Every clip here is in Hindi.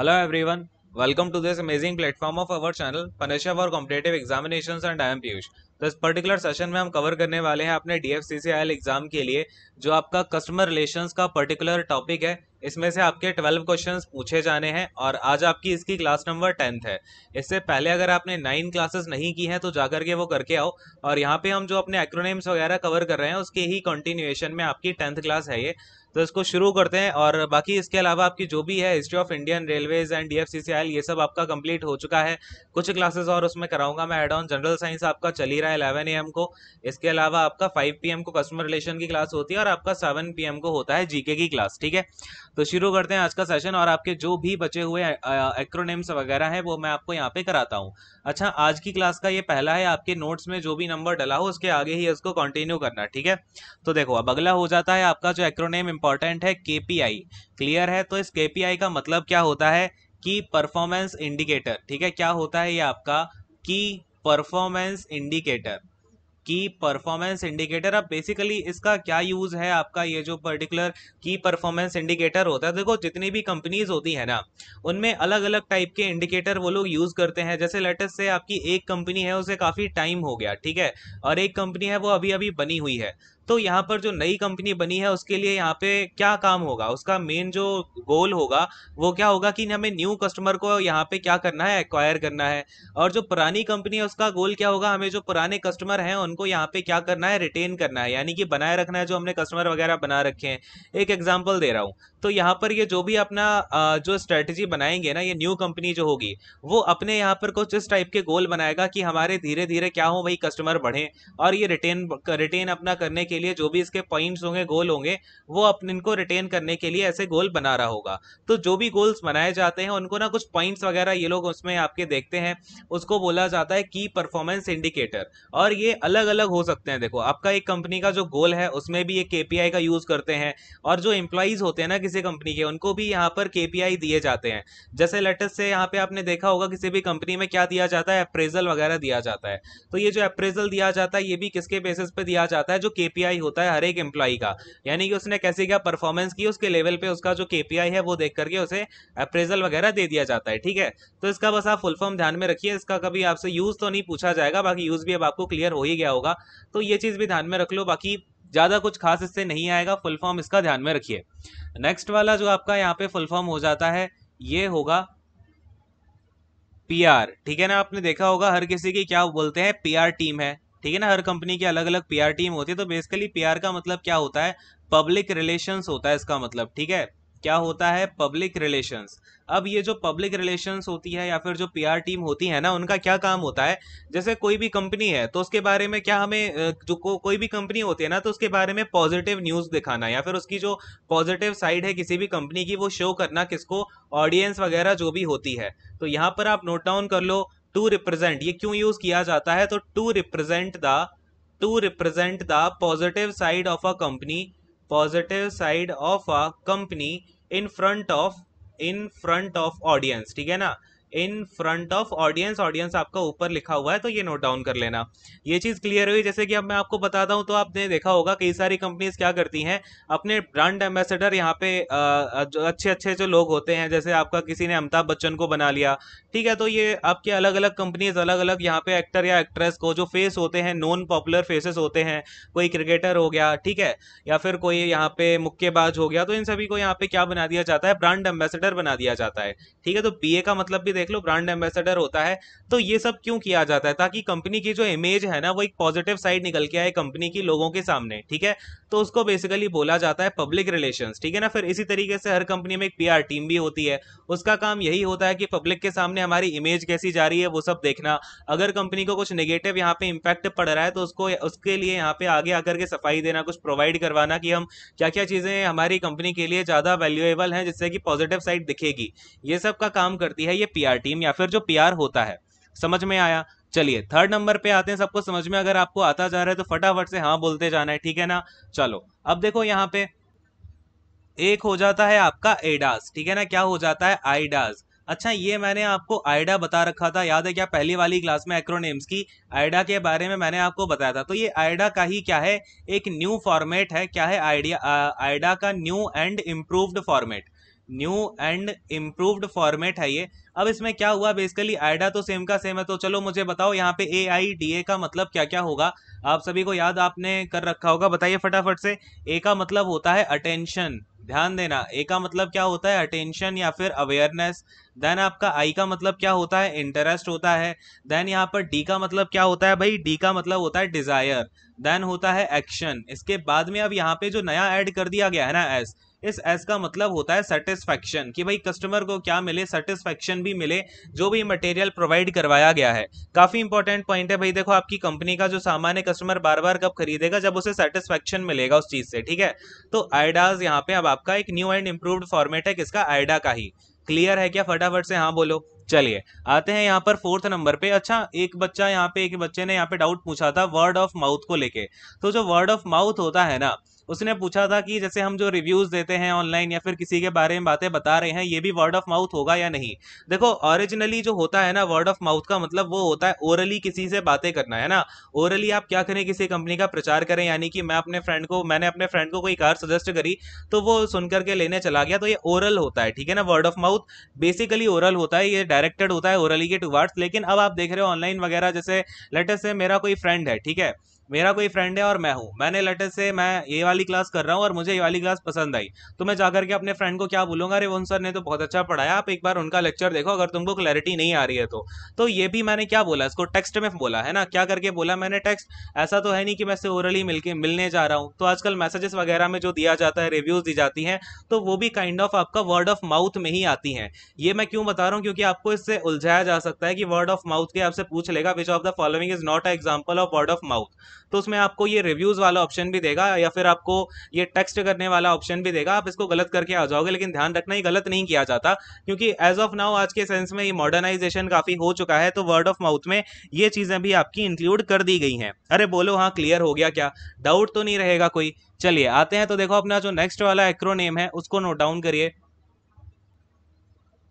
hello everyone welcome to this amazing platform of our channel पनिशा for competitive examination and I am Piyush तो इस पर्टिकुलर सेशन में हम कवर करने वाले हैं अपने डी एफ एग्जाम के लिए जो आपका कस्टमर रिलेशन का पर्टिकुलर टॉपिक है इसमें से आपके ट्वेल्व क्वेश्चन पूछे जाने हैं और आज आपकी इसकी क्लास नंबर टेंथ है इससे पहले अगर आपने नाइन क्लासेस नहीं की हैं तो जाकर के वो करके आओ और यहाँ पे हम जो अपने एक्रोनेम्स वगैरह कवर कर रहे हैं उसके ही कंटिन्यूएशन में आपकी टेंथ क्लास है ये तो इसको शुरू करते हैं और बाकी इसके अलावा आपकी जो भी है history of Indian railways and D F C ये सब आपका कंप्लीट हो चुका है कुछ क्लासेस और उसमें कराऊंगा मैं एड ऑन जनरल साइंस आपका चल ही रहा है इलेवन ए को इसके अलावा आपका फाइव पी को कस्टमर रिलेशन की क्लास होती है और आपका सेवन पी को होता है जीके की क्लास ठीक है तो शुरू करते हैं आज का सेशन और आपके जो भी बचे हुए एक्रोनिम्स वगैरह हैं वो मैं आपको यहाँ पे कराता हूँ अच्छा आज की क्लास का ये पहला है आपके नोट्स में जो भी नंबर डला हो उसके आगे ही इसको कंटिन्यू करना ठीक है तो देखो अब अगला हो जाता है आपका जो एक्रोनेम इंपॉर्टेंट है के क्लियर है तो इस के का मतलब क्या होता है की परफॉर्मेंस इंडिकेटर ठीक है क्या होता है ये आपका key performance indicator key performance indicator अब बेसिकली इसका क्या यूज़ है आपका ये जो पर्टिकुलर की परफॉर्मेंस इंडिकेटर होता है देखो जितनी भी कंपनीज होती है ना उनमें अलग अलग टाइप के इंडिकेटर वो लोग यूज़ करते हैं जैसे लेटेस्ट से आपकी एक कंपनी है उसे काफ़ी टाइम हो गया ठीक है और एक कंपनी है वो अभी अभी बनी हुई है तो यहाँ पर जो नई कंपनी बनी है उसके लिए यहाँ पे क्या काम होगा उसका मेन जो गोल होगा वो क्या होगा कि हमें न्यू कस्टमर को यहाँ पे क्या करना है एक्वायर करना है और जो पुरानी कंपनी है उसका गोल क्या होगा हमें जो पुराने कस्टमर हैं उनको यहाँ पे क्या करना है रिटेन करना है यानी कि बनाए रखना है जो हमने कस्टमर वगैरह बना रखे हैं एक एग्जाम्पल दे रहा हूँ तो यहाँ पर ये जो भी अपना जो स्ट्रेटजी बनाएंगे ना ये न्यू कंपनी जो होगी वो अपने यहाँ पर कुछ इस टाइप के गोल बनाएगा कि हमारे धीरे धीरे क्या हो वही कस्टमर बढ़े और ये रिटेन रिटेन अपना करने के लिए जो भी इसके पॉइंट्स होंगे गोल होंगे वो अपने इनको रिटेन करने के लिए ऐसे गोल बना रहा होगा तो जो भी गोल्स बनाए जाते हैं उनको ना कुछ पॉइंट्स वगैरह ये लोग उसमें आपके देखते हैं उसको बोला जाता है की परफॉर्मेंस इंडिकेटर और ये अलग अलग हो सकते हैं देखो आपका एक कंपनी का जो गोल है उसमें भी ये के का यूज़ करते हैं और जो एम्प्लॉयज़ होते हैं ना किसी कंपनी के उनको भी यहाँ पर के दिए जाते हैं जैसे लेटेस्ट से यहाँ पे आपने देखा होगा किसी भी कंपनी में क्या दिया जाता है अप्रेजल वगैरह दिया जाता है तो ये जो अप्रेजल दिया जाता है ये भी किसके बेसिस पे दिया जाता है जो के होता है हर एक एम्प्लॉय का यानी कि उसने कैसे क्या परफॉर्मेंस की उसके लेवल पे उसका जो के है वो देख करके उसे अप्रेजल वगैरह दे दिया जाता है ठीक है तो इसका बस आप फुल फॉर्म ध्यान में रखिए इसका कभी आपसे यूज़ तो नहीं पूछा जाएगा बाकी यूज़ भी अब आपको क्लियर हो ही गया होगा तो ये चीज़ भी ध्यान में रख लो बाकी ज़्यादा कुछ खास इससे नहीं आएगा फुल फॉर्म इसका ध्यान में रखिए नेक्स्ट वाला जो आपका यहाँ पे फुल फॉर्म हो जाता है ये होगा पीआर ठीक है ना आपने देखा होगा हर किसी की क्या बोलते हैं पीआर टीम है ठीक है ना हर कंपनी की अलग अलग पीआर टीम होती है तो बेसिकली पीआर का मतलब क्या होता है पब्लिक रिलेशंस होता है इसका मतलब ठीक है क्या होता है पब्लिक रिलेशंस अब ये जो पब्लिक रिलेशंस होती है या फिर जो पीआर टीम होती है ना उनका क्या काम होता है जैसे कोई भी कंपनी है तो उसके बारे में क्या हमें जो को, कोई भी कंपनी होती है ना तो उसके बारे में पॉजिटिव न्यूज़ दिखाना या फिर उसकी जो पॉजिटिव साइड है किसी भी कंपनी की वो शो करना किसको ऑडियंस वगैरह जो भी होती है तो यहाँ पर आप नोट डाउन कर लो टू रिप्रेजेंट ये क्यों यूज़ किया जाता है तो to represent the to represent the positive side of a company positive side of a company in front of in front of audience ठीक है ना in front of audience audience आपका ऊपर लिखा हुआ है तो ये नोट डाउन कर लेना ये चीज़ क्लियर हुई जैसे कि अब मैं आपको बताता हूँ तो आपने देखा होगा कई सारी कंपनीज क्या करती हैं अपने ब्रांड एम्बेसडर यहाँ पे जो अच्छे अच्छे जो लोग होते हैं जैसे आपका किसी ने अमिताभ बच्चन को बना लिया ठीक है तो ये आपके अलग अलग कंपनीज अलग अलग यहाँ पे एक्टर या एक्ट्रेस को जो फेस होते हैं नॉन पॉपुलर फेसेस होते हैं कोई क्रिकेटर हो गया ठीक है या फिर कोई यहाँ पे मुक्केबाज हो गया तो इन सभी को यहाँ पे क्या बना दिया जाता है ब्रांड एम्बेसडर बना दिया जाता है ठीक है तो बी का मतलब भी देख लो ब्रांड एम्बेसडर होता है तो ये सब क्यों किया जाता है ताकि कंपनी की जो इमेज है ना वो एक पॉजिटिव साइड निकल के आए कंपनी की लोगों के सामने ठीक है तो उसको बेसिकली बोला जाता है पब्लिक रिलेशन ठीक है ना फिर इसी तरीके से हर कंपनी में एक पीआर टीम भी होती है उसका काम यही होता है कि पब्लिक के सामने हमारी इमेज कैसी जा रही है वो सब देखना अगर कंपनी को कुछ नेगेटिव यहाँ पे इम्पैक्ट पड़ रहा है तो उसको उसके लिए यहाँ पे आगे आकर के सफाई देना कुछ प्रोवाइड करवाना कि हम क्या क्या चीज़ें हमारी कंपनी के लिए ज़्यादा वैल्यूएबल हैं जिससे कि पॉजिटिव साइड दिखेगी ये सब का काम करती है ये पीआर टीम या फिर जो पीआर होता है समझ में आया चलिए थर्ड नंबर पे आते हैं सबको समझ में अगर आपको आता जा रहा है तो फटाफट से हाँ बोलते जाना है ठीक है ना चलो अब देखो यहाँ पे एक हो जाता है आपका एडास ठीक है ना क्या हो जाता है आईडास अच्छा ये मैंने आपको आइडा बता रखा था याद है क्या पहली वाली क्लास में एक्रोनेम्स की आइडा के बारे में मैंने आपको बताया था तो ये आइडा का ही क्या है एक न्यू फॉर्मेट है क्या है आइडिया आइडा का new and improved format new and improved format है ये अब इसमें क्या हुआ बेसिकली आइडा तो सेम का सेम है तो चलो मुझे बताओ यहाँ पे ए आई डी ए का मतलब क्या क्या होगा आप सभी को याद आपने कर रखा होगा बताइए फटाफट से ए का मतलब होता है अटेंशन ध्यान देना ए का मतलब क्या होता है अटेंशन या फिर अवेयरनेस देन आपका आई का मतलब क्या होता है इंटरेस्ट होता है देन यहाँ पर डी का मतलब क्या होता है भाई डी का मतलब होता है डिजायर देन होता है एक्शन इसके बाद में अब यहाँ पे जो नया ऐड कर दिया गया है ना एस इस एस का मतलब होता है सेटिस्फैक्शन कि भाई कस्टमर को क्या मिले सेटिस्फैक्शन भी मिले जो भी मटेरियल प्रोवाइड करवाया गया है काफ़ी इंपॉर्टेंट पॉइंट है भाई देखो आपकी कंपनी का जो सामान है कस्टमर बार बार कब खरीदेगा जब उसे सेटिस्फैक्शन मिलेगा उस चीज़ से ठीक है तो आइडाज यहाँ पे अब आपका एक न्यू एंड इम्प्रूव फॉर्मेट है किसका आइडा का ही क्लियर है क्या फटाफट से हाँ बोलो चलिए आते हैं यहाँ पर फोर्थ नंबर पे अच्छा एक बच्चा यहाँ पे एक बच्चे ने यहाँ पे डाउट पूछा था वर्ड ऑफ माउथ को लेके तो जो वर्ड ऑफ माउथ होता है ना उसने पूछा था कि जैसे हम जो रिव्यूज़ देते हैं ऑनलाइन या फिर किसी के बारे में बातें बता रहे हैं ये भी वर्ड ऑफ माउथ होगा या नहीं देखो ओरिजिनली जो होता है ना वर्ड ऑफ माउथ का मतलब वो होता है ओरली किसी से बातें करना है ना ओरली आप क्या करें किसी कंपनी का प्रचार करें यानी कि मैं अपने फ्रेंड को मैंने अपने फ्रेंड को कोई कार सजेस्ट करी तो वो सुन करके लेने चला गया तो ये ओरल होता है ठीक है ना word of mouth basically oral होता है ये डायरेक्टेड होता है ओरली के टू लेकिन अब आप देख रहे हो ऑनलाइन वगैरह जैसे लेटेस्ट से मेरा कोई फ्रेंड है ठीक है मेरा कोई फ्रेंड है और मैं हूँ मैंने लेटेस्ट से मैं ये वाली क्लास कर रहा हूँ और मुझे ये वाली क्लास पसंद आई तो मैं जाकर के अपने फ्रेंड को क्या बोलूँगा अरे उन सर ने तो बहुत अच्छा पढ़ाया आप एक बार उनका लेक्चर देखो अगर तुमको क्लैरिटी नहीं आ रही है तो तो ये भी मैंने क्या बोला इसको टेक्स्ट में बोला है ना क्या करके बोला मैंने टेक्स्ट ऐसा तो है नहीं कि मैं इससे ओरली मिल मिलने जा रहा हूँ तो आजकल मैसेजेस वगैरह में जो दिया जाता है रिव्यूज़ दी जाती हैं तो वो भी काइंड ऑफ आपका वर्ड ऑफ माउथ में ही आती हैं ये मैं क्यों बता रहा हूँ क्योंकि आपको इससे उलझाया जा सकता है कि वर्ड ऑफ माउथ के आपसे पूछ लेगा which of the following is not a example of word of mouth तो उसमें आपको ये रिव्यूज़ वाला ऑप्शन भी देगा या फिर आपको ये टेक्स्ट करने वाला ऑप्शन भी देगा आप इसको गलत करके आ जाओगे लेकिन ध्यान रखना ये गलत नहीं किया जाता क्योंकि एज ऑफ नाउ आज के सेंस में ये मॉडर्नाइजेशन काफ़ी हो चुका है तो वर्ड ऑफ माउथ में ये चीज़ें भी आपकी इंक्लूड कर दी गई हैं अरे बोलो हाँ क्लियर हो गया क्या डाउट तो नहीं रहेगा कोई चलिए आते हैं तो देखो अपना जो नेक्स्ट वाला एक्रोनेम है उसको नोट डाउन करिए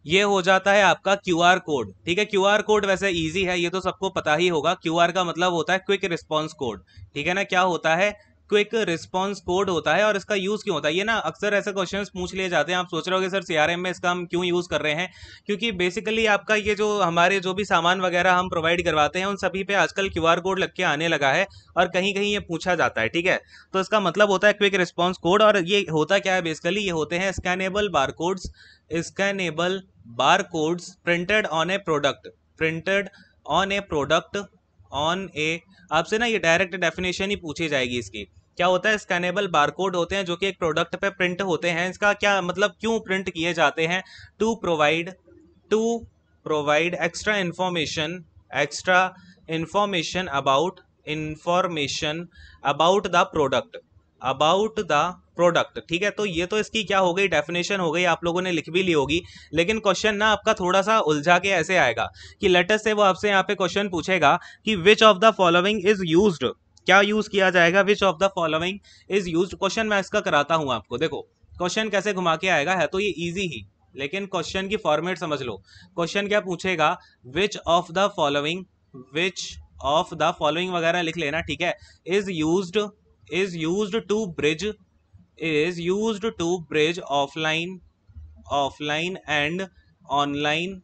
ये हो जाता है आपका क्यू कोड ठीक है क्यू कोड वैसे ईजी है ये तो सबको पता ही होगा क्यू का मतलब होता है क्विक रिस्पॉन्स कोड ठीक है ना क्या होता है क्विक रिस्पॉन्स कोड होता है और इसका यूज़ क्यों होता है ये ना अक्सर ऐसे क्वेश्चन पूछ लिए जाते हैं आप सोच रहे हो सर सी में इसका हम क्यों यूज़ कर रहे हैं क्योंकि बेसिकली आपका ये जो हमारे जो भी सामान वगैरह हम प्रोवाइड करवाते हैं उन सभी पे आजकल क्यू कोड लग के आने लगा है और कहीं कहीं ये पूछा जाता है ठीक है तो इसका मतलब होता है क्विक रिस्पॉन्स कोड और ये होता क्या है बेसिकली ये होते हैं scannable barcodes scannable bar codes printed on a product printed on a product on a आपसे ना ये डायरेक्ट डेफिनेशन ही पूछी जाएगी इसकी क्या होता है स्कैनेबल बारकोड होते हैं जो कि एक प्रोडक्ट पे प्रिंट होते हैं इसका क्या मतलब क्यों प्रिंट किए जाते हैं to provide to provide extra information extra information about information about the product about the product ठीक है तो ये तो इसकी क्या हो गई डेफिनेशन हो गई आप लोगों ने लिख भी ली होगी लेकिन क्वेश्चन ना आपका थोड़ा सा उलझा के ऐसे आएगा कि लेटेस्ट से वो आपसे यहाँ पे क्वेश्चन पूछेगा कि which of the following is use क्या यूज किया जाएगा which of the following is use question मैं इसका कराता हूँ आपको देखो क्वेश्चन कैसे घुमा के आएगा है तो ये ईजी ही लेकिन क्वेश्चन की फॉर्मेट समझ लो क्वेश्चन क्या पूछेगा which of the following which of the following वगैरह लिख लेना ठीक है is use is use to bridge is used to bridge offline offline and online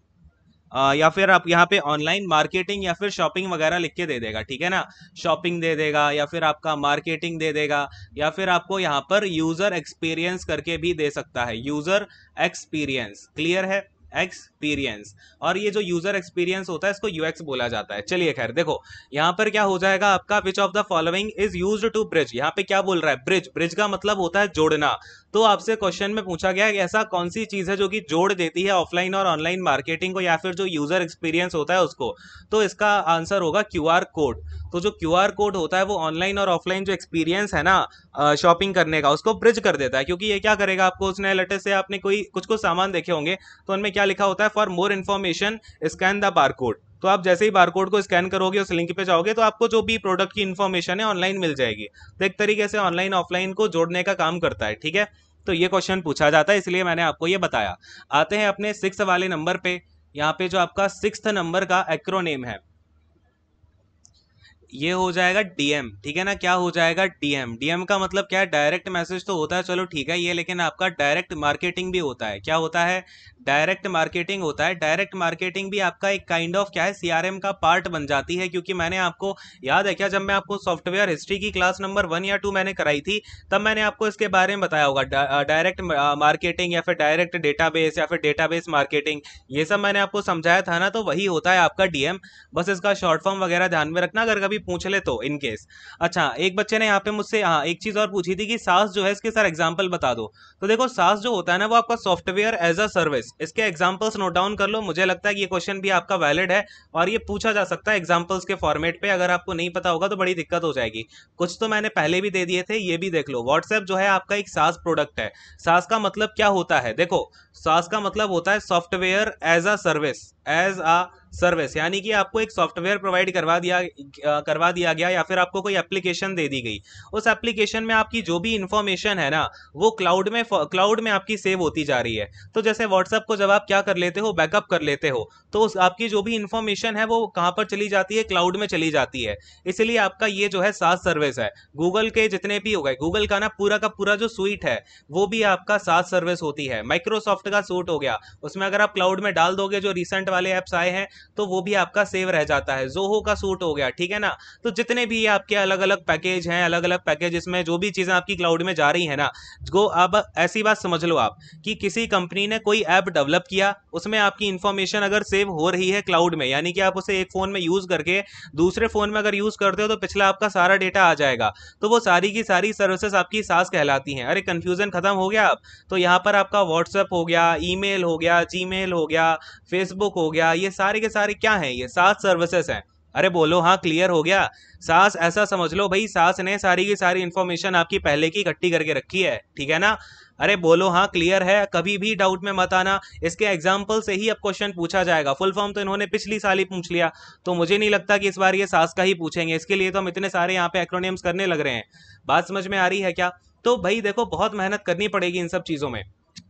Uh, या फिर आप यहाँ पे ऑनलाइन मार्केटिंग या फिर शॉपिंग वगैरह लिख के दे देगा ठीक है ना शॉपिंग दे देगा या फिर आपका मार्केटिंग दे देगा या फिर आपको यहाँ पर यूज़र एक्सपीरियंस करके भी दे सकता है यूज़र एक्सपीरियंस क्लियर है एक्सपीरियंस और ये जो यूजर एक्सपीरियंस होता है इसको यूएक्स बोला जाता है चलिए खैर देखो यहाँ पर क्या हो जाएगा आपका which of the following is use to bridge यहाँ पे क्या बोल रहा है ब्रिज ब्रिज का मतलब होता है जोड़ना तो आपसे क्वेश्चन में पूछा गया है ऐसा कौन सी चीज़ है जो कि जोड़ देती है ऑफलाइन और ऑनलाइन मार्केटिंग को या फिर जो यूज़र एक्सपीरियंस होता है उसको तो इसका आंसर होगा क्यू कोड तो जो क्यू कोड होता है वो ऑनलाइन और ऑफलाइन जो एक्सपीरियंस है ना शॉपिंग करने का उसको ब्रिज कर देता है क्योंकि ये क्या करेगा आपको उसने लेटेस्ट से आपने कोई कुछ कुछ सामान देखे होंगे तो उनमें क्या लिखा होता है for more information scan the bar code तो आप जैसे ही बारकोड को स्कैन करोगे उस लिंक पे जाओगे तो आपको जो भी प्रोडक्ट की इन्फॉर्मेशन है ऑनलाइन मिल जाएगी तो एक तरीके से ऑनलाइन ऑफलाइन को जोड़ने का काम करता है ठीक है तो ये क्वेश्चन पूछा जाता है इसलिए मैंने आपको ये बताया आते हैं अपने सिक्स वाले नंबर पे यहाँ पे जो आपका सिक्स नंबर का एक्रोनेम है ये हो जाएगा डीएम ठीक है ना क्या हो जाएगा डीएम डीएम का मतलब क्या है डायरेक्ट मैसेज तो होता है चलो ठीक है ये लेकिन आपका डायरेक्ट मार्केटिंग भी होता है क्या होता है डायरेक्ट मार्केटिंग होता है डायरेक्ट मार्केटिंग भी आपका एक काइंड ऑफ क्या है सीआरएम का पार्ट बन जाती है क्योंकि मैंने आपको याद है क्या जब मैं आपको सॉफ्टवेयर हिस्ट्री की क्लास नंबर वन या टू मैंने कराई थी तब मैंने आपको इसके बारे में बताया होगा डायरेक्ट मार्केटिंग या फिर डायरेक्ट डेटाबेस या फिर डेटाबेस मार्केटिंग ये सब मैंने आपको समझाया था ना तो वही होता है आपका डीएम बस इसका शॉर्ट फॉर्म वगैरह ध्यान में रखना अगर कभी पूछ ले तो इनकेस अच्छा एक बच्चे ने यहाँ पे मुझसे हाँ एक चीज़ और पूछी थी कि सास जो है इसके सर एग्जाम्पल बता दो तो देखो सास जो होता है ना वो आपका सॉफ्टवेयर एज अ सर्विस इसके एग्जाम्पल्स नोट डाउन कर लो मुझे लगता है कि ये क्वेश्चन भी आपका वैलिड है और ये पूछा जा सकता है एग्जाम्पल्स के फॉर्मेट पे अगर आपको नहीं पता होगा तो बड़ी दिक्कत हो जाएगी कुछ तो मैंने पहले भी दे दिए थे ये भी देख लो व्हाट्सएप जो है आपका एक सास प्रोडक्ट है सास का मतलब क्या होता है देखो सास का मतलब होता है software as a service as a service यानी कि आपको एक सॉफ्टवेयर प्रोवाइड करवा दिया करवा दिया गया या फिर आपको कोई एप्लीकेशन दे दी गई उस एप्लीकेशन में आपकी जो भी इन्फॉर्मेशन है ना वो क्लाउड में क्लाउड में आपकी सेव होती जा रही है तो जैसे व्हाट्सअप को जब आप क्या कर लेते हो बैकअप कर लेते हो तो उस आपकी जो भी इंफॉर्मेशन है वो कहाँ पर चली जाती है क्लाउड में चली जाती है इसलिए आपका ये जो है सास सर्विस है गूगल के जितने भी हो गए गूगल का ना पूरा का पूरा जो स्वीट है वो भी आपका सास सर्विस होती है माइक्रोसॉफ्ट का सूट हो गया उसमें अगर आप क्लाउड में डाल दोगे जो रिसेंट वाले ऐप्स आए हैं तो वो भी आपका सेव रह जाता है जोहो का सूट हो गया ठीक है ना तो जितने भी आपके अलग अलग पैकेज हैं अलग अलग पैकेज में जो भी चीज़ें आपकी क्लाउड में जा रही है ना जो अब ऐसी बात समझ लो आप कि किसी कंपनी ने कोई ऐप डेवलप किया उसमें आपकी इंफॉर्मेशन अगर सेव हो रही है क्लाउड में यानी कि आप उसे एक फ़ोन में यूज़ करके दूसरे फ़ोन में अगर यूज़ करते हो तो पिछला आपका सारा डेटा आ जाएगा तो वो सारी की सारी सर्विसेज आपकी सास कहलाती हैं अरे कंफ्यूजन ख़त्म हो गया आप तो यहाँ पर आपका व्हाट्सएप हो गया ई हो गया जी हो गया फेसबुक हो हो गया ये सारे के सारे क्या हैं ये सात सर्विसेज हैं अरे बोलो हाँ क्लियर हो गया सास ऐसा समझ लो भाई सास ने सारी की सारी इन्फॉर्मेशन आपकी पहले की इकट्ठी करके रखी है ठीक है ना अरे बोलो हाँ क्लियर है कभी भी डाउट में मत आना इसके एग्जाम्पल से ही अब क्वेश्चन पूछा जाएगा फुल फॉर्म तो इन्होंने पिछली साल ही पूछ लिया तो मुझे नहीं लगता कि इस बार ये सास का ही पूछेंगे इसके लिए तो हम इतने सारे यहाँ पे एक्रोनियम्स करने लग रहे हैं बात समझ में आ रही है क्या तो भाई देखो बहुत मेहनत करनी पड़ेगी इन सब चीज़ों में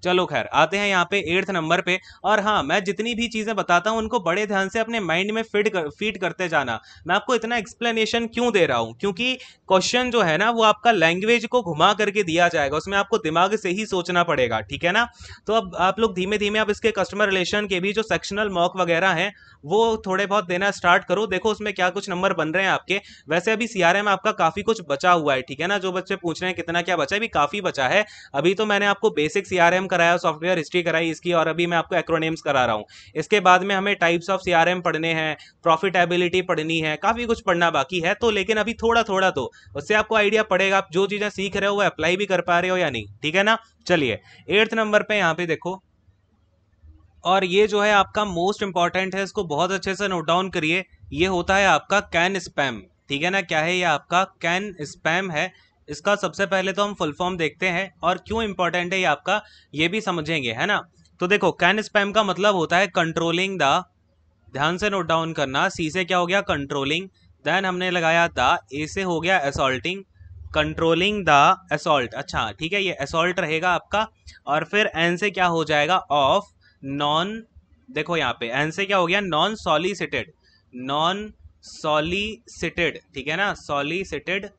चलो खैर आते हैं यहाँ पे एट्थ नंबर पे और हाँ मैं जितनी भी चीज़ें बताता हूँ उनको बड़े ध्यान से अपने माइंड में फिट कर फिट करते जाना मैं आपको इतना एक्सप्लेनेशन क्यों दे रहा हूँ क्योंकि क्वेश्चन जो है ना वो आपका लैंग्वेज को घुमा करके दिया जाएगा उसमें आपको दिमाग से ही सोचना पड़ेगा ठीक है ना तो अब आप लोग धीमे धीमे आप इसके कस्टमर रिलेशन के भी जो सेक्शनल मॉक वगैरह हैं वो थोड़े बहुत देना स्टार्ट करो देखो उसमें क्या कुछ नंबर बन रहे हैं आपके वैसे अभी सीआरएम आपका काफ़ी कुछ बचा हुआ है ठीक है ना जो बच्चे पूछ रहे हैं कितना क्या बचा है अभी काफ़ी बचा है अभी तो मैंने आपको बेसिक सीआरएम कराया सॉफ्टवेयर हिस्ट्री कराई इसकी और अभी मैं आपको एक्रोनेम्स करा रहा हूँ इसके बाद में हमें टाइप्स ऑफ सी पढ़ने हैं प्रॉफिटेबिलिटी पढ़नी है काफ़ी कुछ पढ़ना बाकी है तो लेकिन अभी थोड़ा थोड़ा तो उससे आपको आइडिया पड़ेगा आप जो चीज़ें सीख रहे हो वो अप्लाई भी कर पा रहे हो या नहीं ठीक है ना चलिए एट्थ नंबर पे यहाँ पे देखो और ये जो है आपका मोस्ट इंपॉर्टेंट है इसको बहुत अच्छे से नोट डाउन करिए ये होता है आपका कैन स्पैम ठीक है ना क्या है ये आपका कैन स्पैम है इसका सबसे पहले तो हम फुल फॉर्म देखते हैं और क्यों इंपॉर्टेंट है ये आपका ये भी समझेंगे है ना तो देखो कैन स्पैम का मतलब होता है कंट्रोलिंग द ध्यान से नोट डाउन करना सी से क्या हो गया कंट्रोलिंग देन हमने लगाया द ए से हो गया असोल्टिंग कंट्रोलिंग द असोल्ट अच्छा ठीक है ये असोल्ट रहेगा आपका और फिर एन से क्या हो जाएगा ऑफ नॉन देखो यहाँ पे एन से क्या हो गया नॉन सॉलिसिटेड नॉन सॉलिसिटेड ठीक है ना सॉलिसिटेड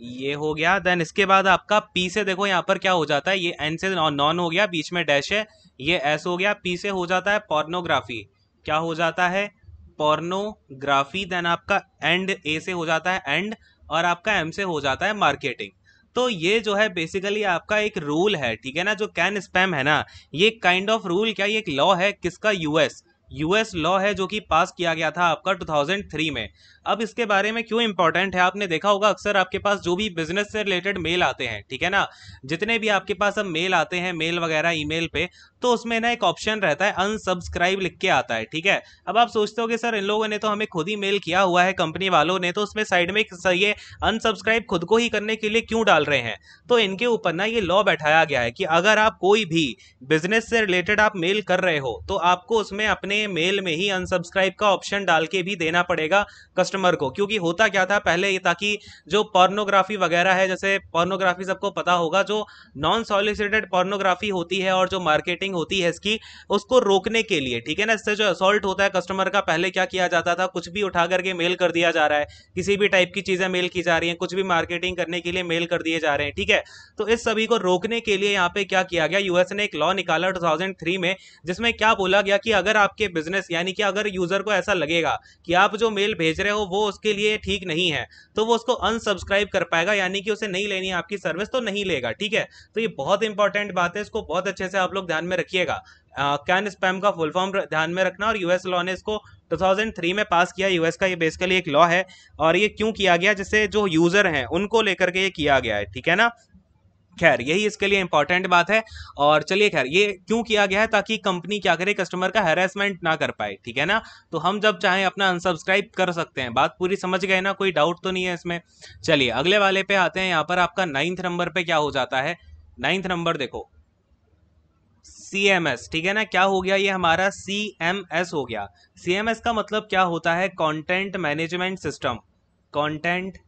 ये हो गया देन इसके बाद आपका पी से देखो यहाँ पर क्या हो जाता है ये एन से नॉन हो गया बीच में डैश है ये एस हो गया पी से हो जाता है पॉर्नोग्राफी क्या हो जाता है पॉर्नोग्राफी देन आपका एंड ए से हो जाता है एंड और आपका एम से हो जाता है मार्केटिंग तो ये जो है बेसिकली आपका एक रूल है ठीक है ना जो कैन स्पैम है ना ये काइंड ऑफ रूल क्या ये एक लॉ है किसका यूएस यूएस लॉ है जो कि पास किया गया था आपका 2003 में अब इसके बारे में क्यों इंपॉर्टेंट है आपने देखा होगा अक्सर आपके पास जो भी बिजनेस से रिलेटेड मेल आते हैं ठीक है ना जितने भी आपके पास अब मेल आते हैं मेल वगैरह ईमेल पे तो उसमें ना एक ऑप्शन रहता है अनसब्सक्राइब लिख के आता है ठीक है अब आप सोचते हो कि सर इन लोगों ने तो हमें खुद ही मेल किया हुआ है कंपनी वालों ने तो उसमें साइड में ये अनसब्सक्राइब खुद को ही करने के लिए क्यों डाल रहे हैं तो इनके ऊपर ना ये लॉ बैठाया गया है कि अगर आप कोई भी बिजनेस से रिलेटेड आप मेल कर रहे हो तो आपको उसमें अपने में मेल में ही अनसब्सक्राइब का ऑप्शन डाल के भी देना पड़ेगा कस्टमर को क्योंकि होता क्या था पहले ताकि जो पॉर्नोग्राफी वगैरह है जैसे पॉर्नोग्राफी सबको पता होगा जो नॉन सॉलिसिटेड पॉर्नोग्राफी होती है और जो मार्केटिंग होती है इसकी उसको रोकने के लिए ठीक है ना इससे जो असॉल्ट होता है कस्टमर का पहले क्या किया जाता था कुछ भी उठा करके मेल कर दिया जा रहा है किसी भी टाइप की चीज़ें मेल की जा रही है कुछ भी मार्केटिंग करने के लिए मेल कर दिए जा रहे हैं ठीक है तो इस सभी को रोकने के लिए यहाँ पे क्या किया गया यूएस ने एक लॉ निकाला टू में जिसमें क्या बोला गया कि अगर आपके बिजनेस यानी कि अगर यूजर को ऐसा लगेगा कि आप जो मेल भेज रहे हो वो उसके लिए ठीक नहीं है तो वो उसको अनसब्सक्राइब कर पाएगा यानी कि उसे नहीं लेनी आपकी सर्विस तो नहीं लेगा ठीक है तो ये बहुत इंपॉर्टेंट बात है इसको बहुत अच्छे से आप लोग ध्यान में रखिएगा कैन स्पैम का फुल फॉर्म ध्यान में रखना और यूएस लॉ ने इसको 2003 में पास किया यूएस का ये बेसिकली एक लॉ है और ये क्यों किया गया जिससे जो यूजर हैं उनको लेकर के ये किया गया है ठीक है ना खैर यही इसके लिए इंपॉर्टेंट बात है और चलिए खैर ये क्यों किया गया है ताकि कंपनी क्या करे कस्टमर का हेरासमेंट ना कर पाए ठीक है ना तो हम जब चाहें अपना अनसब्सक्राइब कर सकते हैं बात पूरी समझ गए ना कोई डाउट तो नहीं है इसमें चलिए अगले वाले पे आते हैं यहाँ पर आपका नाइन्थ नंबर पे क्या हो जाता है नाइन्थ नंबर देखो सी एम एस ठीक है ना क्या हो गया ये हमारा सी एम एस हो गया सी एम एस का मतलब क्या होता है content management system content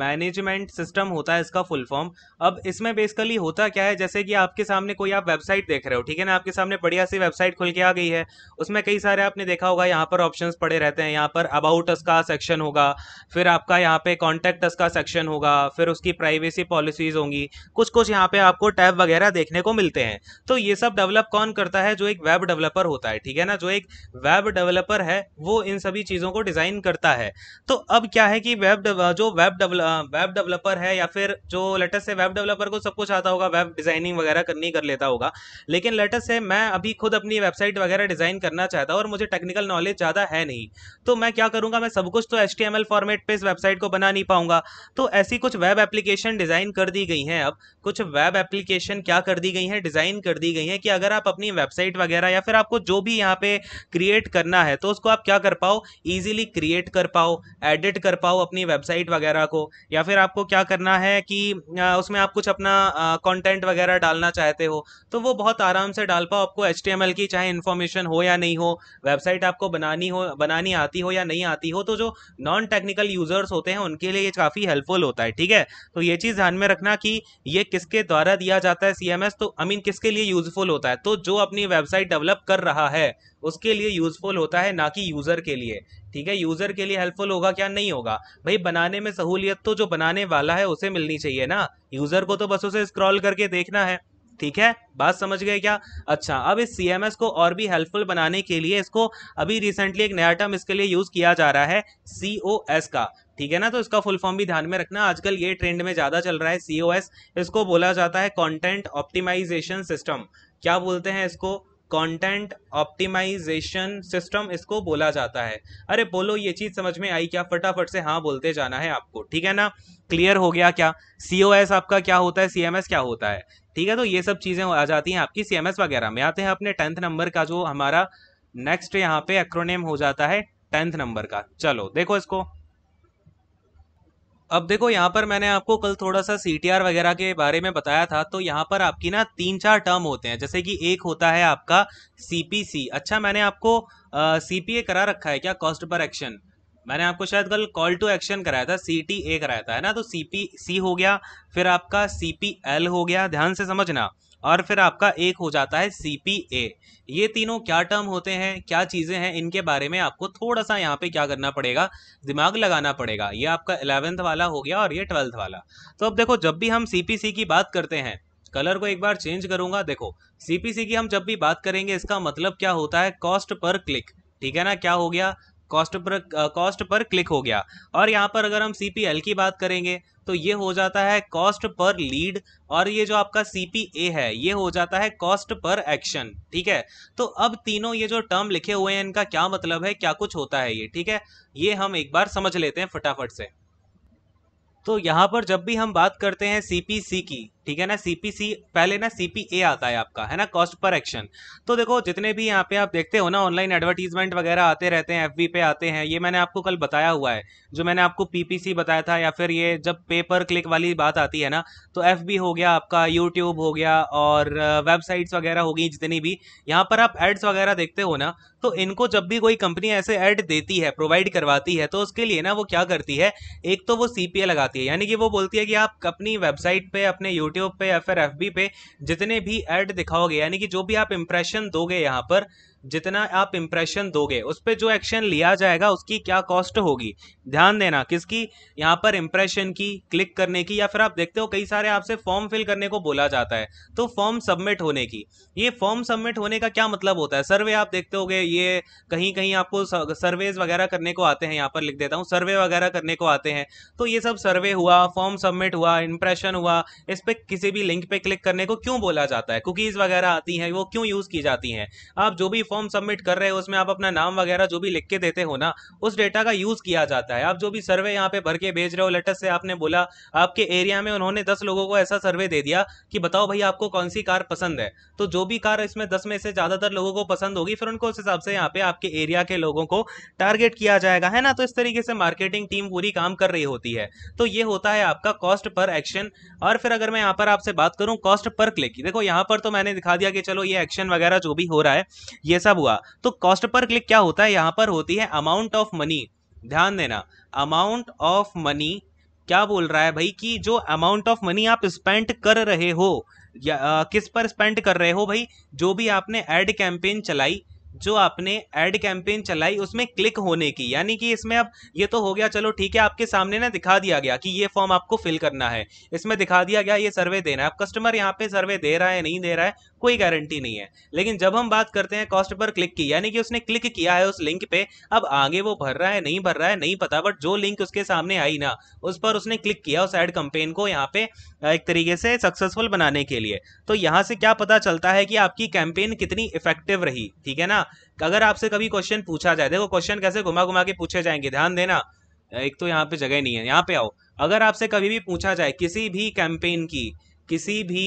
management system होता है इसका फुल फॉर्म अब इसमें बेसिकली होता क्या है जैसे कि आपके सामने कोई आप वेबसाइट देख रहे हो ठीक है ना आपके सामने बढ़िया सी वेबसाइट खुल के आ गई है उसमें कई सारे आपने देखा होगा यहाँ पर ऑप्शन पड़े रहते हैं यहाँ पर अबाउट अस का सेक्शन होगा फिर आपका यहाँ पे कॉन्टैक्ट अस का सेक्शन होगा फिर उसकी प्राइवेसी पॉलिसीज होंगी कुछ कुछ यहाँ पे आपको टैब वगैरह देखने को मिलते हैं तो ये सब डेवलप कौन करता है जो एक वेब डेवलपर होता है ठीक है ना जो एक वेब डेवलपर है वो इन सभी चीज़ों को डिज़ाइन करता है तो अब क्या है कि वेब जो वेब डेवलप वेब डेवलपर है या फिर जो लेटेस्ट है वेब डेवलपर को सब कुछ आता होगा वेब डिज़ाइनिंग वगैरह करनी कर लेता होगा लेकिन लेटेस्ट है मैं अभी खुद अपनी वेबसाइट वगैरह डिज़ाइन करना चाहता हूँ और मुझे टेक्निकल नॉलेज ज़्यादा है नहीं तो मैं क्या करूंगा मैं सब कुछ तो एल फॉर्मेट पर इस वेबसाइट को बना नहीं पाऊंगा तो ऐसी कुछ वेब एप्लीकेशन डिज़ाइन कर दी गई हैं अब कुछ वेब एप्लीकेशन क्या कर दी गई हैं डिज़ाइन कर दी गई हैं कि अगर आप अपनी वेबसाइट वगैरह या फिर आपको जो भी यहाँ पे क्रिएट करना है तो उसको आप क्या कर पाओ ईजिली क्रिएट कर पाओ एडिट कर पाओ अपनी वेबसाइट वगैरह को या फिर आपको क्या करना है कि उसमें आप कुछ अपना कंटेंट वगैरह डालना चाहते हो तो वो बहुत आराम से डाल पाओ आपको एच की चाहे इन्फॉर्मेशन हो या नहीं हो वेबसाइट आपको बनानी हो बनानी आती हो या नहीं आती हो तो जो नॉन टेक्निकल यूज़र्स होते हैं उनके लिए ये काफ़ी हेल्पफुल होता है ठीक है तो ये चीज़ ध्यान में रखना कि ये किसके द्वारा दिया जाता है सी तो आई मीन किसके लिए यूज़फुल होता है तो जो अपनी वेबसाइट डेवलप कर रहा है उसके लिए यूज़फुल होता है ना कि यूज़र के लिए ठीक है यूज़र के लिए हेल्पफुल होगा क्या नहीं होगा भाई बनाने में सहूलियत तो जो बनाने वाला है उसे मिलनी चाहिए ना यूज़र को तो बस उसे स्क्रॉल करके देखना है ठीक है बात समझ गए क्या अच्छा अब इस सी को और भी हेल्पफुल बनाने के लिए इसको अभी रिसेंटली एक नया टर्म इसके लिए यूज़ किया जा रहा है सी का ठीक है ना तो इसका फुल फॉर्म भी ध्यान में रखना आजकल ये ट्रेंड में ज़्यादा चल रहा है सी इसको बोला जाता है कॉन्टेंट ऑप्टिमाइजेशन सिस्टम क्या बोलते हैं इसको कंटेंट ऑप्टिमाइजेशन सिस्टम इसको बोला जाता है अरे बोलो ये चीज़ समझ में आई क्या फटाफट से हाँ बोलते जाना है आपको ठीक है ना क्लियर हो गया क्या सी आपका क्या होता है सी क्या होता है ठीक है तो ये सब चीज़ें आ जाती हैं आपकी सी वगैरह में आते हैं अपने टेंथ नंबर का जो हमारा नेक्स्ट यहाँ पे एक्रोनेम हो जाता है टेंथ नंबर का चलो देखो इसको अब देखो यहाँ पर मैंने आपको कल थोड़ा सा सी वगैरह के बारे में बताया था तो यहाँ पर आपकी ना तीन चार टर्म होते हैं जैसे कि एक होता है आपका सी अच्छा मैंने आपको सी करा रखा है क्या कॉस्ट पर एक्शन मैंने आपको शायद कल कॉल टू एक्शन कराया था सी टी ए कराया था है ना तो सी पी सी हो गया फिर आपका सी पी एल हो गया ध्यान से समझना और फिर आपका एक हो जाता है सी पी ए ये तीनों क्या टर्म होते हैं क्या चीज़ें हैं इनके बारे में आपको थोड़ा सा यहाँ पे क्या करना पड़ेगा दिमाग लगाना पड़ेगा ये आपका एलेवेंथ वाला हो गया और ये ट्वेल्थ वाला तो अब देखो जब भी हम सी पी सी की बात करते हैं कलर को एक बार चेंज करूंगा देखो सी पी सी की हम जब भी बात करेंगे इसका मतलब क्या होता है कॉस्ट पर क्लिक ठीक है ना क्या हो गया cost per cost per click हो गया और यहाँ पर अगर हम सी की बात करेंगे तो ये हो जाता है कॉस्ट पर लीड और ये जो आपका सी है ये हो जाता है कॉस्ट पर एक्शन ठीक है तो अब तीनों ये जो टर्म लिखे हुए हैं इनका क्या मतलब है क्या कुछ होता है ये ठीक है ये हम एक बार समझ लेते हैं फटाफट से तो यहाँ पर जब भी हम बात करते हैं सी की ठीक है ना सीपीसी पहले ना सीपीए आता है आपका है ना कॉस्ट पर एक्शन तो देखो जितने भी यहाँ पे आप देखते हो ना ऑनलाइन एडवर्टीजमेंट वगैरह आते रहते हैं एफबी पे आते हैं ये मैंने आपको कल बताया हुआ है जो मैंने आपको पीपीसी बताया था या फिर ये जब पेपर क्लिक वाली बात आती है ना तो एफ हो गया आपका यूट्यूब हो गया और वेबसाइट्स वगैरह होगी जितनी भी यहाँ पर आप एड्स वगैरह देखते हो ना तो इनको जब भी कोई कंपनी ऐसे एड देती है प्रोवाइड करवाती है तो उसके लिए ना वो क्या करती है एक तो वो सीपीए लगाती है यानी कि वो बोलती है कि आप अपनी वेबसाइट पे अपने यूट्यूब यूट्यूब पे या फिर एफ पे जितने भी एड दिखाओगे यानी कि जो भी आप इंप्रेशन दोगे यहाँ पर जितना आप इम्प्रेशन दोगे उस पर जो एक्शन लिया जाएगा उसकी क्या कॉस्ट होगी ध्यान देना किसकी यहाँ पर इम्प्रेशन की क्लिक करने की या फिर आप देखते हो कई सारे आपसे फॉर्म फिल करने को बोला जाता है तो फॉर्म सबमिट होने की ये फॉर्म सबमिट होने का क्या मतलब होता है सर्वे आप देखते हो ये कहीं कहीं आपको सर्वेज वगैरह करने को आते हैं यहाँ पर लिख देता हूँ सर्वे वगैरह करने को आते हैं तो ये सब सर्वे हुआ फॉर्म सबमिट हुआ इम्प्रेशन हुआ इस पर किसी भी लिंक पे क्लिक करने को क्यों बोला जाता है कुकीज़ वगैरह आती हैं वो क्यों यूज़ की जाती हैं आप जो भी फॉर्म सबमिट कर रहे हो उसमें आप अपना नाम वगैरह जो भी लिख के देते हो ना उस डेटा का यूज़ किया जाता है आप जो भी सर्वे यहाँ पे भर के भेज रहे हो लेटर से आपने बोला आपके एरिया में उन्होंने दस लोगों को ऐसा सर्वे दे दिया कि बताओ भाई आपको कौन सी कार पसंद है तो जो भी कार इसमें दस में से ज़्यादातर लोगों को पसंद होगी फिर उनको उस हिसाब से यहाँ पे आपके एरिया के लोगों को टारगेट किया जाएगा है ना तो इस तरीके से मार्केटिंग टीम पूरी काम कर रही होती है तो ये होता है आपका कॉस्ट पर एक्शन और फिर अगर मैं यहाँ पर आपसे बात करूँ कॉस्ट पर क्लिक देखो यहाँ पर तो मैंने दिखा दिया कि चलो ये एक्शन वगैरह जो भी हो रहा है ये सब हुआ तो कॉस्ट पर क्लिक क्या होता है यहाँ पर होती है अमाउंट ऑफ मनी ध्यान देना अमाउंट ऑफ मनी क्या बोल रहा है भाई कि जो अमाउंट ऑफ मनी आप स्पेंड कर रहे हो या आ, किस पर स्पेंड कर रहे हो भाई जो भी आपने एड कैंपेन चलाई जो आपने एड कैंपेन चलाई उसमें क्लिक होने की यानी कि इसमें अब ये तो हो गया चलो ठीक है आपके सामने ना दिखा दिया गया कि ये फॉर्म आपको फिल करना है इसमें दिखा दिया गया ये सर्वे देना है अब कस्टमर यहाँ पे सर्वे दे रहा है नहीं दे रहा है कोई गारंटी नहीं है लेकिन जब हम बात करते हैं कॉस्ट पर क्लिक की यानी कि उसने क्लिक किया है उस लिंक पे अब आगे वो भर रहा है नहीं भर रहा है नहीं पता बट जो लिंक उसके सामने आई ना उस पर उसने क्लिक किया उस एड कंपेन को यहाँ पे एक तरीके से सक्सेसफुल बनाने के लिए तो यहाँ से क्या पता चलता है कि आपकी कैंपेन कितनी इफेक्टिव रही ठीक है ना ना अगर आपसे कभी क्वेश्चन पूछा जाए देखो क्वेश्चन कैसे घुमा घुमा के पूछे जाएंगे ध्यान देना एक तो यहाँ पे जगह नहीं है यहाँ पे आओ अगर आपसे कभी भी पूछा जाए किसी भी कैंपेन की किसी भी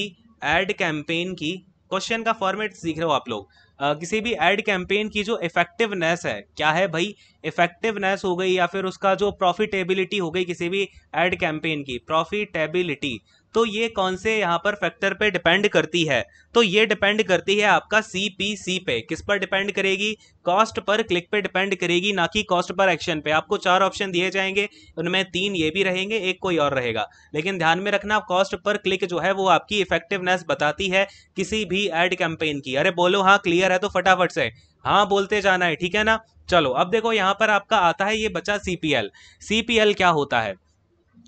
एड कैंपेन की क्वेश्चन का फॉर्मेट सीख रहे हो आप लोग Uh, किसी भी एड कैंपेन की जो इफेक्टिवनेस है क्या है भाई इफेक्टिवनेस हो गई या फिर उसका जो प्रॉफिटेबिलिटी हो गई किसी भी एड कैंपेन की प्रॉफिटेबिलिटी तो ये कौन से यहाँ पर फैक्टर पे डिपेंड करती है तो ये डिपेंड करती है आपका सी पी सी पे किस पर डिपेंड करेगी कॉस्ट पर क्लिक पे डिपेंड करेगी ना कि कॉस्ट पर एक्शन पे आपको चार ऑप्शन दिए जाएंगे उनमें तीन ये भी रहेंगे एक कोई और रहेगा लेकिन ध्यान में रखना कॉस्ट पर क्लिक जो है वो आपकी इफेक्टिवनेस बताती है किसी भी एड कैंपेन की अरे बोलो हाँ क्लियर है तो फटाफट से हाँ बोलते जाना है ठीक है ना चलो अब देखो यहाँ पर आपका आता है ये बचा सीपीएल सीपीएल क्या होता है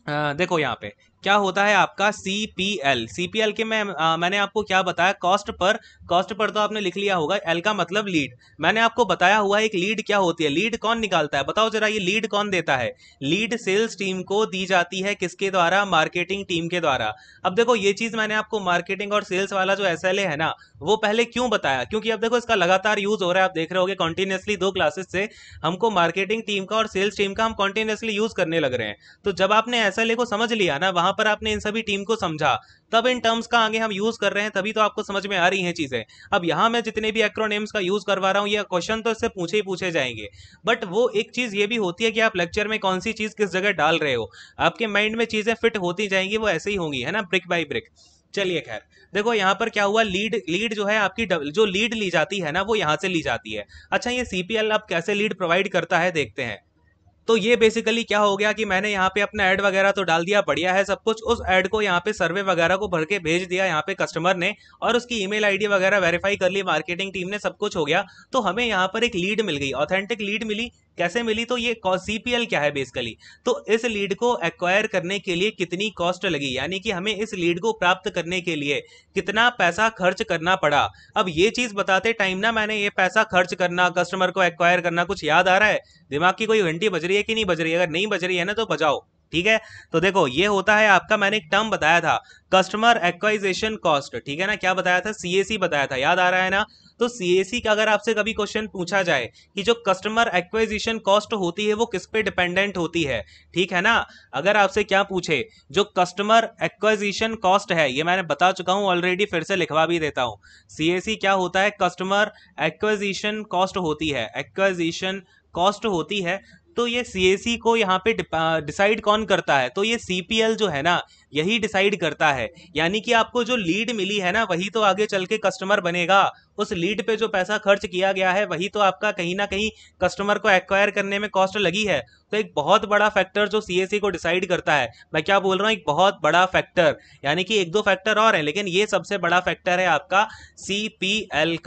आ, देखो यहाँ पे क्या होता है आपका C P L C P L के मैं आ, मैंने आपको क्या बताया कॉस्ट पर कॉस्ट पर तो आपने लिख लिया होगा एल का मतलब लीड मैंने आपको बताया हुआ एक लीड क्या होती है लीड कौन निकालता है बताओ जरा ये लीड कौन देता है लीड सेल्स टीम को दी जाती है किसके द्वारा मार्केटिंग टीम के द्वारा अब देखो ये चीज़ मैंने आपको मार्केटिंग और सेल्स वाला जो एस है ना वो पहले क्यों बताया क्योंकि अब देखो इसका लगातार यूज़ हो रहा है आप देख रहे हो गए दो क्लासेस से हमको मार्केटिंग टीम का और सेल्स टीम का हम कॉन्टिन्यूसली यूज़ करने लग रहे हैं तो जब आपने एस को समझ लिया ना वहां वहां पर आपने इन सभी टीम को समझा तब इन टर्म्स का आगे हम यूज कर रहे हैं तभी तो आपको समझ में आ रही है चीजें अब यहां मैं जितने भी एक्रोनेम्स का यूज करवा रहा हूँ यह क्वेश्चन तो इससे पूछे ही पूछे जाएंगे बट वो एक चीज ये भी होती है कि आप लेक्चर में कौन सी चीज किस जगह डाल रहे हो आपके माइंड में चीजें फिट होती जाएंगी वो ऐसे ही होंगी है ना ब्रिक बाई ब्रिक चलिए खैर देखो यहाँ पर क्या हुआ लीड लीड जो है आपकी डबल जो लीड ली जाती है ना वो यहाँ से ली जाती है अच्छा ये सीपीएल आप कैसे लीड प्रोवाइड करता है देखते हैं तो ये बेसिकली क्या हो गया कि मैंने यहाँ पे अपना एड वगैरह तो डाल दिया बढ़िया है सब कुछ उस एड को यहाँ पे सर्वे वगैरह को भर के भेज दिया यहाँ पे कस्टमर ने और उसकी ईमेल आईडी वगैरह वेरीफाई कर ली मार्केटिंग टीम ने सब कुछ हो गया तो हमें यहाँ पर एक लीड मिल गई ऑथेंटिक लीड मिली कैसे मिली तो ये सीपीएल क्या है बेसिकली तो इस लीड को एक्वायर करने के लिए कितनी कॉस्ट लगी यानी कि हमें इस लीड को प्राप्त करने के लिए कितना पैसा खर्च करना पड़ा अब ये चीज बताते टाइम ना मैंने ये पैसा खर्च करना कस्टमर को एक्वायर करना कुछ याद आ रहा है दिमाग की कोई घंटी बज रही है कि नहीं बज रही है अगर नहीं बज रही है ना तो बजाओ ठीक है तो देखो ये होता है आपका मैंने एक टर्म बताया था कस्टमर एक्वाइजेशन कॉस्ट ठीक है ना क्या बताया था सीएसी बताया था याद आ रहा है ना तो सी का अगर आपसे कभी क्वेश्चन पूछा जाए कि जो कस्टमर एक्विजिशन कॉस्ट होती है वो किस पे डिपेंडेंट होती है ठीक है ना अगर आपसे क्या पूछे जो कस्टमर एक्विजिशन कॉस्ट है ये मैंने बता चुका हूँ ऑलरेडी फिर से लिखवा भी देता हूँ सी क्या होता है कस्टमर एक्विजिशन कॉस्ट होती है एक्विजिशन कॉस्ट होती है तो ये सी को यहाँ पे डिसाइड कौन करता है तो ये सी जो है ना यही डिसाइड करता है यानी कि आपको जो लीड मिली है ना वही तो आगे चल के कस्टमर बनेगा उस लीड पे जो पैसा खर्च किया गया है वही तो आपका कहीं ना कहीं कस्टमर को एक्वायर करने में कॉस्ट लगी है तो एक बहुत बड़ा फैक्टर जो सी को डिसाइड करता है मैं क्या बोल रहा हूँ एक बहुत बड़ा फैक्टर यानी कि एक दो फैक्टर और है लेकिन ये सबसे बड़ा फैक्टर है आपका सी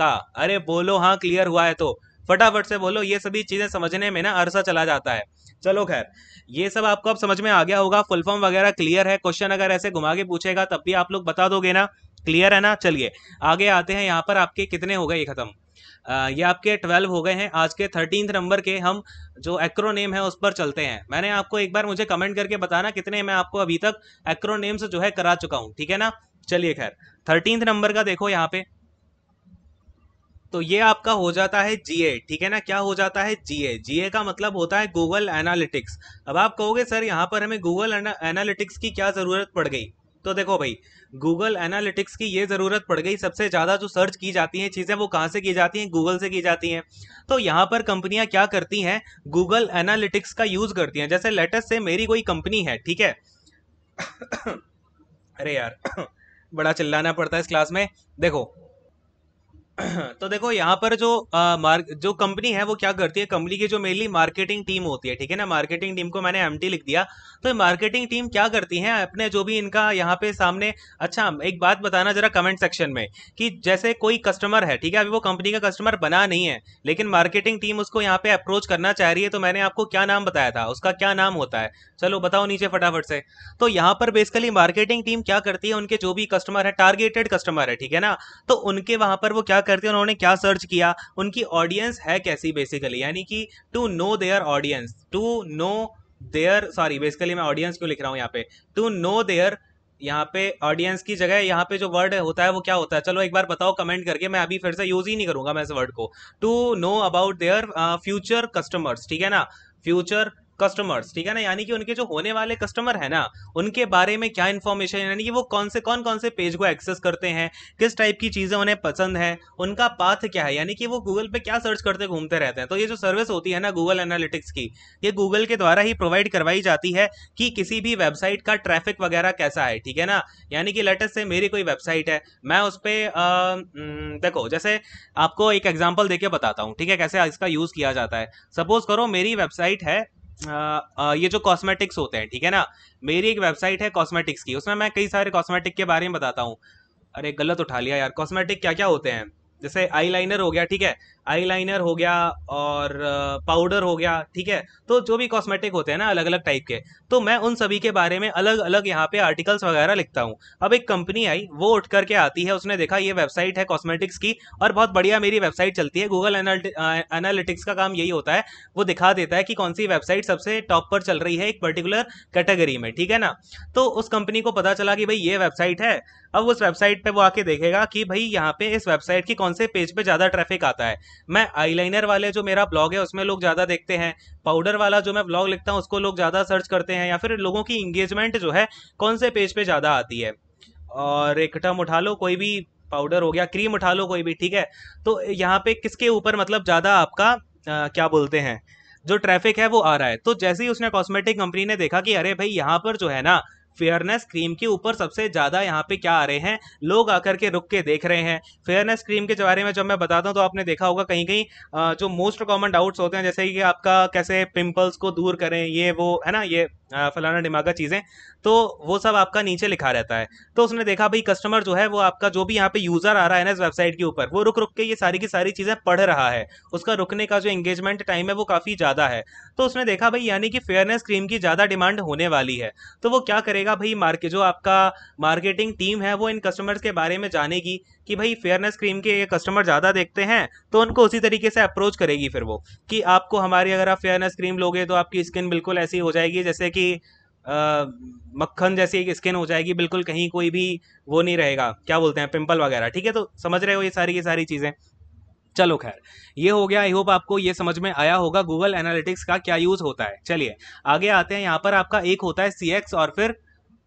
का अरे बोलो हाँ क्लियर हुआ है तो फटाफट से बोलो ये सभी चीज़ें समझने में ना अरसा चला जाता है चलो खैर ये सब आपको अब समझ में आ गया होगा फुल फॉर्म वगैरह क्लियर है क्वेश्चन अगर ऐसे घुमा के पूछेगा तब भी आप लोग बता दोगे ना क्लियर है ना चलिए आगे आते हैं यहाँ पर आपके कितने हो गए ये खत्म ये आपके ट्वेल्व हो गए हैं आज के थर्टीन नंबर के हम जो एक्रोनेम है उस पर चलते हैं मैंने आपको एक बार मुझे कमेंट करके बताना कितने मैं आपको अभी तक एक्रोनेम्स जो है करा चुका हूँ ठीक है ना चलिए खैर थर्टीन नंबर का देखो यहाँ पे तो ये आपका हो जाता है जीए ठीक है ना क्या हो जाता है जीए जीए का मतलब होता है गूगल एनालिटिक्स अब आप कहोगे सर यहाँ पर हमें गूगल एनालिटिक्स की क्या ज़रूरत पड़ गई तो देखो भाई गूगल एनालिटिक्स की ये ज़रूरत पड़ गई सबसे ज़्यादा जो सर्च की जाती हैं चीज़ें वो कहाँ से की जाती हैं गूगल से की जाती हैं तो यहाँ पर कंपनियां क्या करती हैं गूगल एनालिटिक्स का यूज़ करती हैं जैसे लेटेस्ट से मेरी कोई कंपनी है ठीक है अरे यार बड़ा चिल्लाना पड़ता है इस क्लास में देखो तो देखो यहाँ पर जो आ, मार्क जो कंपनी है वो क्या करती है कंपनी की जो मेनली मार्केटिंग टीम होती है ठीक है ना मार्केटिंग टीम को मैंने एम लिख दिया तो मार्केटिंग टीम क्या करती है अपने जो भी इनका यहाँ पे सामने अच्छा एक बात बताना जरा कमेंट सेक्शन में कि जैसे कोई कस्टमर है ठीक है अभी वो कंपनी का कस्टमर बना नहीं है लेकिन मार्केटिंग टीम उसको यहाँ पे अप्रोच करना चाह रही है तो मैंने आपको क्या नाम बताया था उसका क्या नाम होता है चलो बताओ नीचे फटाफट से तो यहाँ पर बेसिकली मार्केटिंग टीम क्या करती है उनके जो भी कस्टमर है टारगेटेड कस्टमर है ठीक है ना तो उनके वहां पर वो क्या करते हैं उन्होंने क्या सर्च किया उनकी ऑडियंस है कैसी बेसिकली यानी कि to know their audience to know their sorry basically मैं ऑडियंस क्यों लिख रहा हूँ यहाँ पे टू नो देयर यहाँ पे ऑडियंस की जगह यहाँ पे जो वर्ड होता है वो क्या होता है चलो एक बार बताओ कमेंट करके मैं अभी फिर से यूज ही नहीं करूंगा मैं इस वर्ड को to know about their future customers ठीक है ना फ्यूचर कस्टमर्स ठीक है ना यानी कि उनके जो होने वाले कस्टमर है ना उनके बारे में क्या इन्फॉर्मेशन यानी कि वो कौन से कौन कौन से पेज को एक्सेस करते हैं किस टाइप की चीज़ें उन्हें पसंद है उनका पाथ क्या है यानी कि वो गूगल पे क्या सर्च करते घूमते रहते हैं तो ये जो सर्विस होती है ना गूगल एनालिटिक्स की ये गूगल के द्वारा ही प्रोवाइड करवाई जाती है कि किसी भी वेबसाइट का ट्रैफिक वगैरह कैसा है ठीक है ना यानी कि लेटेस्ट से मेरी कोई वेबसाइट है मैं उस पर देखो जैसे आपको एक एग्जाम्पल देकर बताता हूँ ठीक है कैसे इसका यूज़ किया जाता है सपोज करो मेरी वेबसाइट है ये जो कॉस्मेटिक्स होते हैं ठीक है ना मेरी एक वेबसाइट है कॉस्मेटिक्स की उसमें मैं कई सारे कॉस्मेटिक के बारे में बताता हूँ अरे गलत उठा लिया यार कॉस्मेटिक क्या क्या होते हैं जैसे आई हो गया ठीक है आईलाइनर हो गया और पाउडर हो गया ठीक है तो जो भी कॉस्मेटिक होते हैं ना अलग अलग टाइप के तो मैं उन सभी के बारे में अलग अलग यहाँ पे आर्टिकल्स वगैरह लिखता हूँ अब एक कंपनी आई वो उठ करके आती है उसने देखा ये वेबसाइट है कॉस्मेटिक्स की और बहुत बढ़िया मेरी वेबसाइट चलती है गूगल एनालिटिक्स का काम यही होता है वो दिखा देता है कि कौन सी वेबसाइट सबसे टॉप पर चल रही है एक पर्टिकुलर कैटेगरी में ठीक है ना तो उस कंपनी को पता चला कि भाई ये वेबसाइट है अब उस वेबसाइट पे वो आके देखेगा कि भाई यहाँ पे इस वेबसाइट की कौन से पेज पे ज़्यादा ट्रैफिक आता है मैं आईलाइनर वाले जो मेरा ब्लॉग है उसमें लोग ज़्यादा देखते हैं पाउडर वाला जो मैं ब्लॉग लिखता हूँ उसको लोग ज़्यादा सर्च करते हैं या फिर लोगों की इंगेजमेंट जो है कौन से पेज पे ज़्यादा आती है और एक टर्म उठा लो कोई भी पाउडर हो गया क्रीम उठा लो कोई भी ठीक है तो यहाँ पे किसके ऊपर मतलब ज़्यादा आपका आ, क्या बोलते हैं जो ट्रैफिक है वो आ रहा है तो जैसे ही उसने कॉस्मेटिक कंपनी ने देखा कि अरे भाई यहाँ पर जो है ना फेयरनेस क्रीम के ऊपर सबसे ज़्यादा यहाँ पे क्या आ रहे हैं लोग आकर के रुक के देख रहे हैं फेयरनेस क्रीम के बारे में जब मैं बताता हूँ तो आपने देखा होगा कहीं कहीं जो मोस्ट कॉमन डाउट्स होते हैं जैसे कि आपका कैसे पिम्पल्स को दूर करें ये वो है ना ये फलाना दिमागा चीज़ें तो वो सब आपका नीचे लिखा रहता है तो उसने देखा भाई कस्टमर जो है वो आपका जो भी यहाँ पे यूज़र आ रहा है ना इस वेबसाइट के ऊपर वो रुक रुक के ये सारी की सारी चीज़ें पढ़ रहा है उसका रुकने का जो एंगेजमेंट टाइम है वो काफ़ी ज़्यादा है तो उसने देखा भाई यानी कि फेयरनेस क्रीम की ज़्यादा डिमांड होने वाली है तो वो क्या करे करेगा भाई मार्केट जो आपका मार्केटिंग टीम है वो इन कस्टमर्स के बारे में जानेगी कि भाई फेयरनेस क्रीम के ये कस्टमर ज़्यादा देखते हैं तो उनको उसी तरीके से अप्रोच करेगी फिर वो कि आपको हमारी अगर आप फेयरनेस क्रीम लोगे तो आपकी स्किन बिल्कुल ऐसी हो जाएगी जैसे कि मक्खन जैसी एक स्किन हो जाएगी बिल्कुल कहीं कोई भी वो नहीं रहेगा क्या बोलते हैं पिंपल वगैरह ठीक है तो समझ रहे हो ये सारी ये सारी चीज़ें चलो खैर ये हो गया आई होप आपको ये समझ में आया होगा गूगल एनालिटिक्स का क्या यूज़ होता है चलिए आगे आते हैं यहाँ पर आपका एक होता है सी और फिर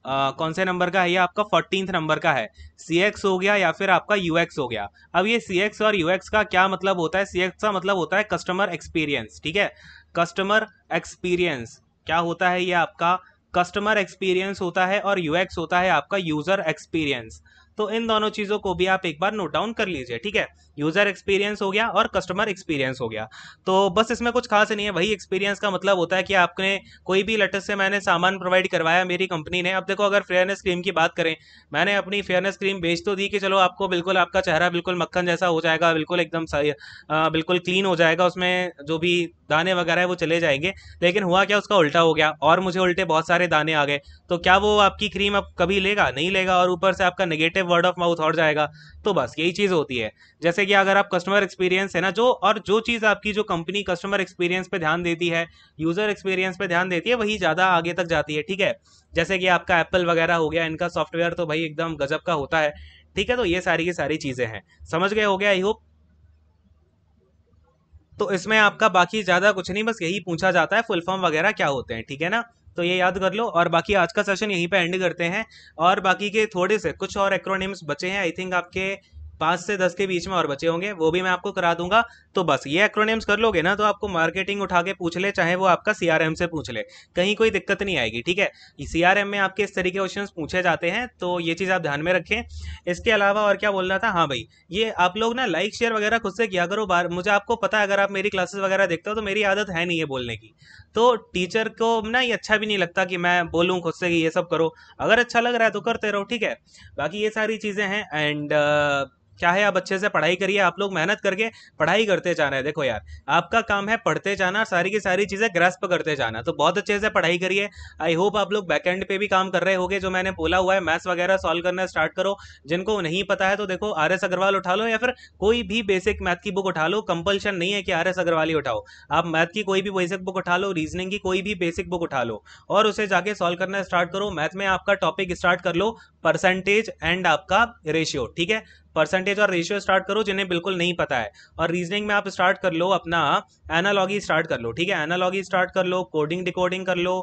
आ, कौन से नंबर का है ये आपका फोर्टीन नंबर का है सी एक्स हो गया या फिर आपका यू एक्स हो गया अब ये सी एक्स और यू एक्स का क्या मतलब होता है सी एक्स का मतलब होता है कस्टमर एक्सपीरियंस ठीक है कस्टमर एक्सपीरियंस क्या होता है ये आपका कस्टमर एक्सपीरियंस होता है और यू होता है आपका यूजर एक्सपीरियंस तो इन दोनों चीज़ों को भी आप एक बार नोट डाउन कर लीजिए ठीक है यूज़र एक्सपीरियंस हो गया और कस्टमर एक्सपीरियंस हो गया तो बस इसमें कुछ खास नहीं है वही एक्सपीरियंस का मतलब होता है कि आपने कोई भी लेटेस्ट से मैंने सामान प्रोवाइड करवाया मेरी कंपनी ने अब देखो अगर फेयरनेस क्रीम की बात करें मैंने अपनी फेयरनेस क्रीम बेच तो दी कि चलो आपको बिल्कुल आपका चेहरा बिल्कुल मक्खन जैसा हो जाएगा बिल्कुल एकदम बिल्कुल क्लीन हो जाएगा उसमें जो भी दाने वगैरह है वो चले जाएंगे लेकिन हुआ क्या उसका उल्टा हो गया और मुझे उल्टे बहुत सारे दाने आ गए तो क्या वो आपकी क्रीम अब कभी लेगा नहीं लेगा और ऊपर से आपका नेगेटिव वर्ड ऑफ माउथ और जाएगा तो बस यही चीज़ होती है जैसे कि अगर आप कस्टमर एक्सपीरियंस है ना जो और जो चीज़ आपकी जो कंपनी कस्टमर एक्सपीरियंस पे ध्यान देती है यूज़र एक्सपीरियंस पे ध्यान देती है वही ज़्यादा आगे तक जाती है ठीक है जैसे कि आपका एप्पल वगैरह हो गया इनका सॉफ्टवेयर तो भाई एकदम गजब का होता है ठीक है तो ये सारी की सारी चीज़ें हैं समझ गए हो गया आई होप तो इसमें आपका बाकी ज़्यादा कुछ नहीं बस यही पूछा जाता है फुल फॉर्म वगैरह क्या होते हैं ठीक है ना तो ये याद कर लो और बाकी आज का सेशन यहीं पे एंड करते हैं और बाकी के थोड़े से कुछ और एक्रोनिम्स बचे हैं आई थिंक आपके पाँच से दस के बीच में और बचे होंगे वो भी मैं आपको करा दूंगा तो बस ये एक्रोनिम्स कर लोगे ना तो आपको मार्केटिंग उठा के पूछ ले चाहे वो आपका सीआरएम से पूछ ले कहीं कोई दिक्कत नहीं आएगी ठीक है सीआरएम में आपके इस तरीके क्वेश्चन पूछे जाते हैं तो ये चीज़ आप ध्यान में रखें इसके अलावा और क्या बोलना था हाँ भाई ये आप लोग ना लाइक शेयर वगैरह खुद से किया करो बार मुझे आपको पता है अगर आप मेरी क्लासेस वगैरह देखते हो तो मेरी आदत है नहीं है बोलने की तो टीचर को ना ये अच्छा भी नहीं लगता कि मैं बोलूँ खुद से कि ये सब करो अगर अच्छा लग रहा है तो करते रहो ठीक है बाकी ये सारी चीज़ें हैं एंड क्या है आप अच्छे से पढ़ाई करिए आप लोग मेहनत करके पढ़ाई करते जाना है देखो यार आपका काम है पढ़ते जाना और सारी की सारी चीज़ें ग्रस्प करते जाना तो बहुत अच्छे से पढ़ाई करिए आई होप आप लोग बैकएंड पे भी काम कर रहे होंगे जो मैंने बोला हुआ है मैथ्स वगैरह सॉल्व करना स्टार्ट करो जिनको नहीं पता है तो देखो आर एस अग्रवाल उठा लो या फिर कोई भी बेसिक मैथ की बुक उठा लो कंपल्शन नहीं है कि आर एस अग्रवाल ही उठाओ आप मैथ की कोई भी बेसिक बुक उठा लो रीजनिंग की कोई भी बेसिक बुक उठा लो और उसे जाके सॉल्व करना स्टार्ट करो मैथ में आपका टॉपिक स्टार्ट कर लो परसेंटेज एंड आपका रेशियो ठीक है परसेंटेज और रेशियो स्टार्ट करो जिन्हें बिल्कुल नहीं पता है और रीजनिंग में आप स्टार्ट कर लो अपना एनालॉगी स्टार्ट कर लो ठीक है एनालॉगी स्टार्ट कर लो कोडिंग डिकोडिंग कर लो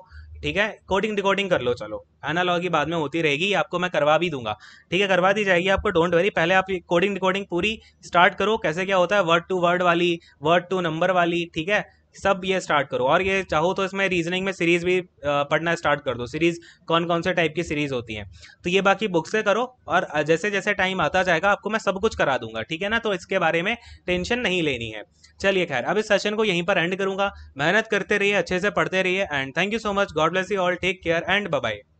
ठीक है कोडिंग डिकोडिंग कर लो चलो एनालॉगी बाद में होती रहेगी आपको मैं करवा भी दूंगा ठीक है करवा दी जाएगी आपको डोंट वरी पहले आप कोडिंग डिकोडिंग पूरी स्टार्ट करो कैसे क्या होता है वर्ड टू वर्ड वाली वर्ड टू नंबर वाली ठीक है सब ये स्टार्ट करो और ये चाहो तो इसमें रीजनिंग में सीरीज़ भी पढ़ना स्टार्ट कर दो सीरीज़ कौन कौन से टाइप की सीरीज़ होती हैं तो ये बाकी बुक से करो और जैसे जैसे टाइम आता जाएगा आपको मैं सब कुछ करा दूंगा ठीक है ना तो इसके बारे में टेंशन नहीं लेनी है चलिए खैर अब इस सेशन को यहीं पर एंड करूंगा मेहनत करते रहिए अच्छे से पढ़ते रहिए and thank you so much God bless you all take care and bye